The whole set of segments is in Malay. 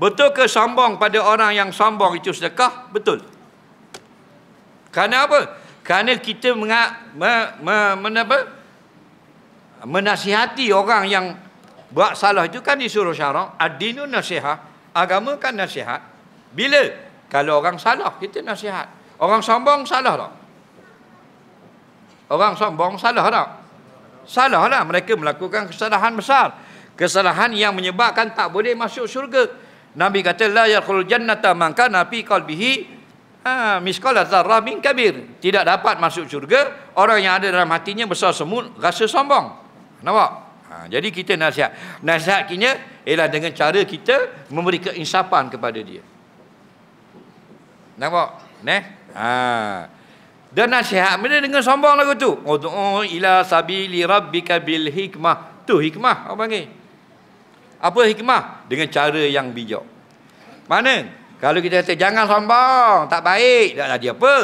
Betul ke sombong pada orang yang sombong itu sedekah? Betul. Kerana apa? Kerana kita menga, me, me, men, apa? menasihati orang yang buat salah itu kan disuruh syarak. Ad-dinu nasihat. Agama kan nasihat. Bila? Kalau orang salah, kita nasihat. Orang sombong salah tak? Orang sombong salah tak? Salah lah. Mereka melakukan kesalahan besar. Kesalahan yang menyebabkan tak boleh masuk syurga. Nabi kata la yakhul jannata man kana fi qalbihi ha misqala dzarrah min kabir. Tidak dapat masuk syurga orang yang ada dalam hatinya besar semut rasa sombong. Nampak? Ha, jadi kita nasihat. Nasihat kini ialah dengan cara kita memberi keinsafan kepada dia. Nampak? Ne? Ha. Dan nasihat mereka dengan sombong lagu tu. Oh, ila sabili rabbika bil hikmah. Tu hikmah. Apa panggil? Apa hikmah? Dengan cara yang bijak. Mana? Kalau kita kata jangan sombong, tak baik, tak jadi apa.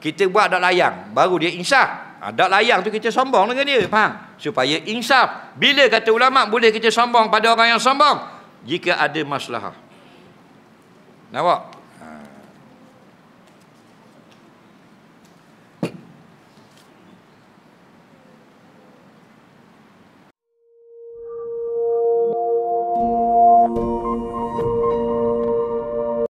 Kita buat dak layang, baru dia insaf. Ha, dak layang tu kita sombong dengan dia, faham? Supaya insaf. Bila kata ulama boleh kita sombong pada orang yang sombong? Jika ada masalah. Nampak?